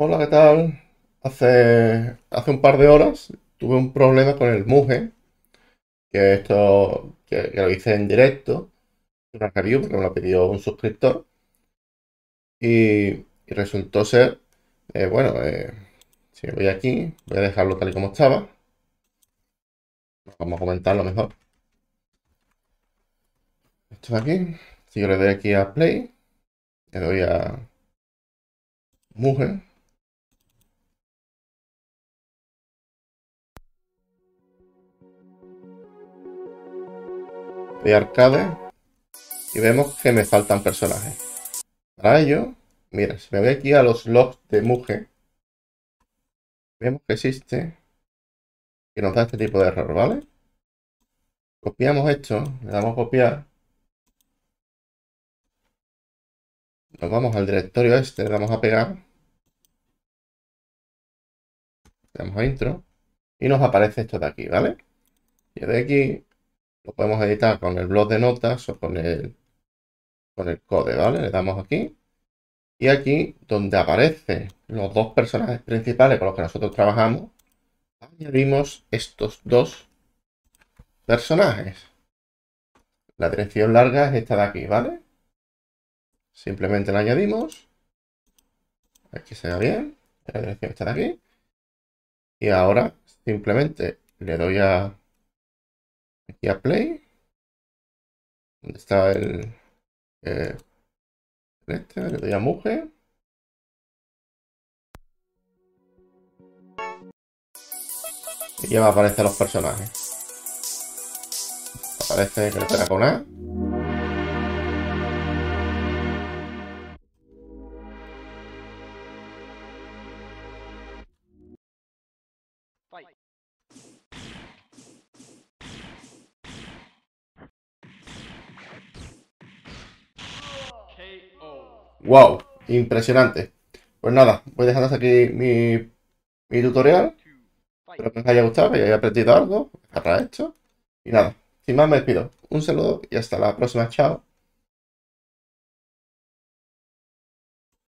Hola, ¿qué tal? Hace, hace un par de horas tuve un problema con el Muge, que esto que, lo hice en directo, una review porque me lo pidió un suscriptor, y, resultó ser, eh, bueno, eh, si voy aquí, voy a dejarlo tal y como estaba, vamos a comentarlo mejor. Esto de aquí, si yo le doy aquí a Play, le doy a Muge, de arcade y vemos que me faltan personajes. Para ello, mira, si me voy aquí a los logs de Muge, vemos que existe, que nos da este tipo de error, ¿vale? Copiamos esto, le damos copiar. Nos vamos al directorio este, le damos a pegar. Le damos a intro. Y nos aparece esto de aquí, ¿vale? Y de aquí lo podemos editar con el blog de notas o con el, con el code, ¿vale? Le damos aquí. Y aquí, donde aparecen los dos personajes principales con los que nosotros trabajamos, añadimos estos dos personajes. La dirección larga es esta de aquí, ¿vale? Simplemente la añadimos. Aquí se ve bien. La dirección está de aquí. Y ahora simplemente le doy a Aquí a play. Donde está el... Eh, este, el de a mujer. Y ya me aparecen los personajes. Aparece el le con A. Wow, impresionante. Pues nada, voy dejando hasta aquí mi, tutorial. Espero que os haya gustado, que hayáis aprendido algo, Y nada, sin más me despido. Un saludo y hasta la próxima. Chao.